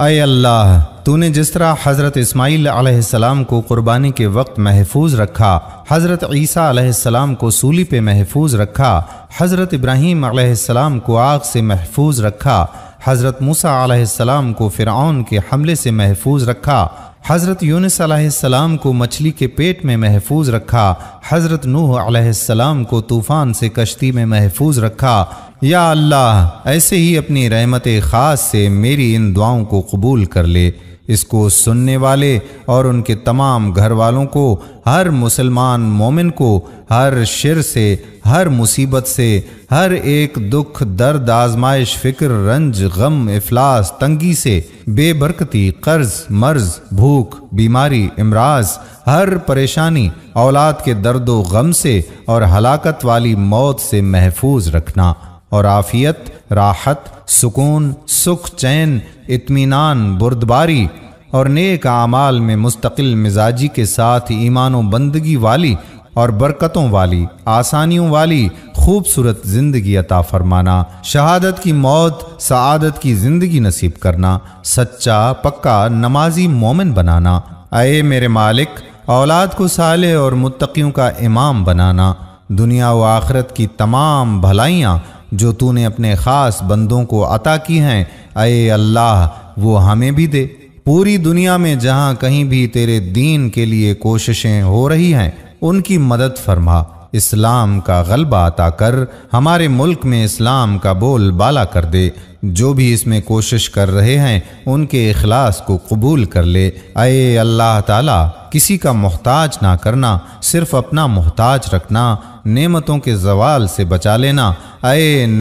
अय अल्लाह तूने जिस तरह हज़रत इस्माईल आसमाम को कुर्बानी के वक्त महफूज रखा हज़रत ईसा को सूली पे महफूज रखा हज़रत इब्राहीम को आग से महफूज रखा हज़रत मूसा आसमाम को फ़िरौन के हमले से महफूज रखा हज़रत यूनिस को मछली के पेट में महफूज रखा हज़रत नूह आसमाम को तूफ़ान से कश्ती में महफूज रखा या अल्लाह ऐसे ही अपनी रहमत ख़ास से मेरी इन दुआओं को कबूल कर ले इसको सुनने वाले और उनके तमाम घर वालों को हर मुसलमान मोमिन को हर शिर से हर मुसीबत से हर एक दुख दर्द आजमाइश फिक्र रंज गम इफलास तंगी से बेबरकती कर्ज मर्ज भूख बीमारी इमराज हर परेशानी औलाद के दर्द गम से और हलाकत वाली मौत से महफूज रखना और आफ़ियत राहत सुकून सुख चैन इत्मीनान बुरदबारी और नेक आमाल में मुस्तकिल मिजाजी के साथ ईमान बंदगी वाली और बरकतों वाली आसानियों वाली खूबसूरत ज़िंदगी अता फरमाना शहादत की मौत सआदत की ज़िंदगी नसीब करना सच्चा पक्का नमाजी मोमिन बनाना आए मेरे मालिक औलाद को साले और मुतकीयों का इमाम बनाना दुनिया व आखरत की तमाम भलाइयाँ जो तूने अपने ख़ास बंदों को अता की हैं अय अल्लाह वो हमें भी दे पूरी दुनिया में जहाँ कहीं भी तेरे दीन के लिए कोशिशें हो रही हैं उनकी मदद फरमा इस्लाम का गलबा अता कर हमारे मुल्क में इस्लाम का बोल बाला कर दे जो भी इसमें कोशिश कर रहे हैं उनके अखलास को कबूल कर ले अय अल्लाह ताला किसी का मोहताज ना करना सिर्फ अपना मोहताज रखना नेमतों के जवाल से बचा लेना अय